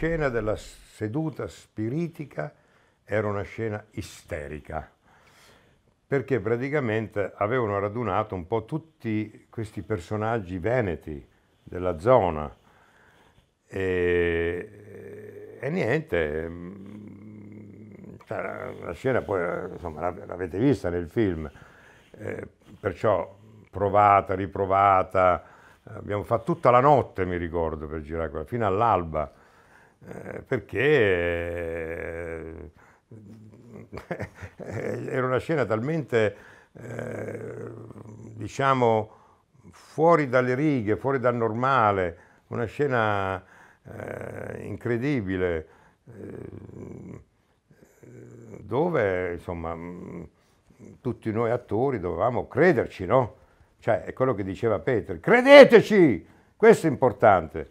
scena della seduta spiritica era una scena isterica, perché praticamente avevano radunato un po' tutti questi personaggi veneti della zona e, e niente, mm, cioè, la scena poi insomma, l'avete vista nel film, eh, perciò provata, riprovata, abbiamo fatto tutta la notte mi ricordo per girare quella, fino all'alba. Eh, perché eh, era una scena talmente, eh, diciamo, fuori dalle righe, fuori dal normale, una scena incredibile, dove, insomma, tutti noi attori dovevamo crederci, no? Cioè, è quello che diceva Peter, credeteci! Questo è importante.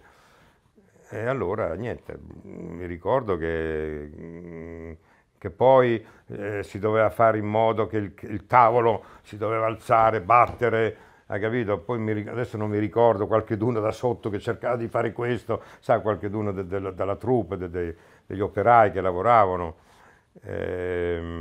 E allora niente, mi ricordo che, che poi eh, si doveva fare in modo che il, il, tavolo si doveva alzare, battere, hai capito? Poi mi, adesso non mi ricordo qualche d'uno da sotto che cercava di fare questo, sa qualche d'uno de, de, della troupe, de, degli operai che lavoravano. Ehm,